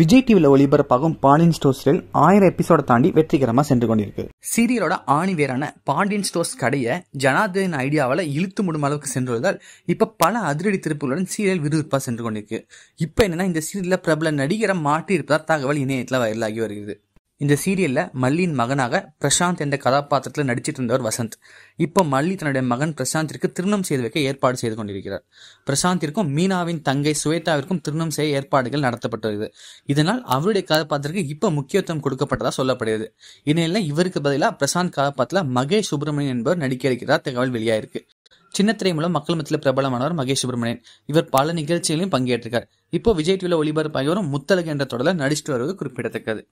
விஜய் டிவியில் ஒளிபரப்பாகும் Pandian store serial ஆயிரம் எபிசோட தாண்டி வெற்றிகரமாக சென்று கொண்டிருக்கு சீரியலோட ஆணி பாண்டியன் ஸ்டோர்ஸ் கடையை ஜனாதன் ஐடியாவில இழுத்து முடும் அளவுக்கு சென்றுள்ளதால் இப்போ பல அதிரடி திருப்புகளுடன் சீரியல் விறுவிறுப்பா சென்று கொண்டிருக்கு இப்போ என்னன்னா இந்த சீரியலில் பிரபல நடிகரம் மாட்டி இருப்பதா தகவல் இணையத்தில் வைரலாகி வருகிறது இந்த சீரியல்ல மல்லியின் மகனாக பிரசாந்த் என்ற கதாபாத்திரத்தில் நடிச்சிட்டு இருந்தவர் வசந்த் இப்போ மல்லி தன்னுடைய மகன் பிரசாந்திற்கு திருமணம் செய்து வைக்க ஏற்பாடு செய்து கொண்டிருக்கிறார் பிரசாந்திற்கும் மீனாவின் தங்கை சுவேதாவிற்கும் திருமணம் செய்ய ஏற்பாடுகள் நடத்தப்பட்டுள்ளது இதனால் அவருடைய கதாபாத்திரத்துக்கு இப்போ முக்கியத்துவம் கொடுக்கப்பட்டதாக சொல்லப்படுகிறது இந்நிலையில் இவருக்கு பதிலாக பிரசாந்த் கதாபாத்திரத்தில் மகேஷ் சுப்பிரமணியன் என்பவர் நடிக்க இருக்கிறார் தகவல் வெளியாயிருக்கு சின்னத்திரை மூலம் மக்கள் மத்தியில் பிரபலமானவர் மகேஷ் சுப்பிரமணியன் இவர் பல நிகழ்ச்சிகளையும் பங்கேற்றிருக்கார் இப்போ விஜய் டிவியில் ஒளிபரப்பாகி வரும் முத்தலகு என்ற தொடரில் நடிச்சிட்டு வருவது குறிப்பிடத்தக்கது